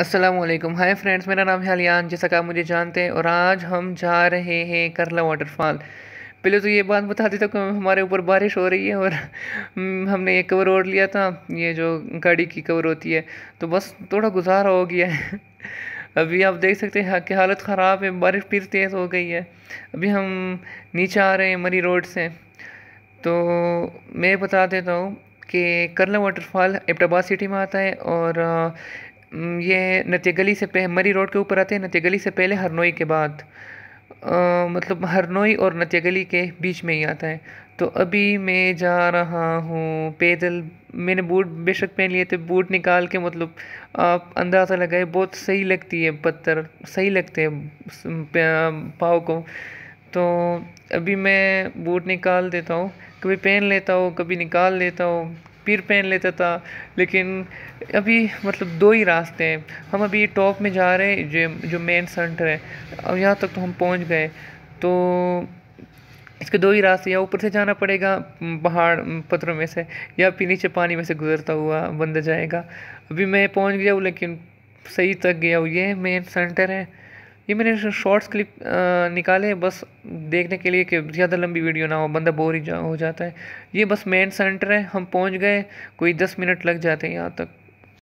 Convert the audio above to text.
Aslam hi friends मेरा नाम है अलियान जैसा कि आप मुझे जानते हैं और आज हम जा रहे हैं करला वाटरफॉल पहले तो ये बात बता देता कि हमारे ऊपर बारिश हो रही है और हमने एक कवर ओढ़ लिया था ये जो गाड़ी की कवर होती है तो बस थोड़ा गुजारा हो गया है अभी आप देख सकते हैं कि हालत ख़राब है बारिश फिर तेज़ हो गई है अभी हम नीचे आ रहे हैं मरी रोड से तो मैं बता देता हूँ कि करला वाटरफॉल एबटाबाद सिटी में आता है और ये नत्य गली से पह मरी रोड के ऊपर आते हैं नत्य गली से पहले हरनोई के बाद आ, मतलब हरनोई और नत्य गली के बीच में ही आता है तो अभी मैं जा रहा हूँ पैदल मैंने बूट बेशक पहन लिए थे बूट निकाल के मतलब आप अंदाज़ा लगाए बहुत सही लगती है पत्थर सही लगते हैं पाव को तो अभी मैं बूट निकाल देता हूँ कभी पहन लेता हूँ कभी निकाल लेता हूँ पीर पहन लेता था लेकिन अभी मतलब दो ही रास्ते हैं हम अभी टॉप में जा रहे हैं जो जो मेन सेंटर है अब यहाँ तक तो हम पहुँच गए तो इसके दो ही रास्ते या ऊपर से जाना पड़ेगा पहाड़ पत्थरों में से या फिर नीचे पानी में से गुजरता हुआ बंद जाएगा अभी मैं पहुँच गया हूँ लेकिन सही तक गया हूँ ये मेन सेंटर है ये मैंने शॉर्ट्स क्लिप निकाले बस देखने के लिए कि ज़्यादा लंबी वीडियो ना हो बंदा बोर ही जा, हो जाता है ये बस मेन सेंटर है हम पहुंच गए कोई दस मिनट लग जाते हैं यहाँ तक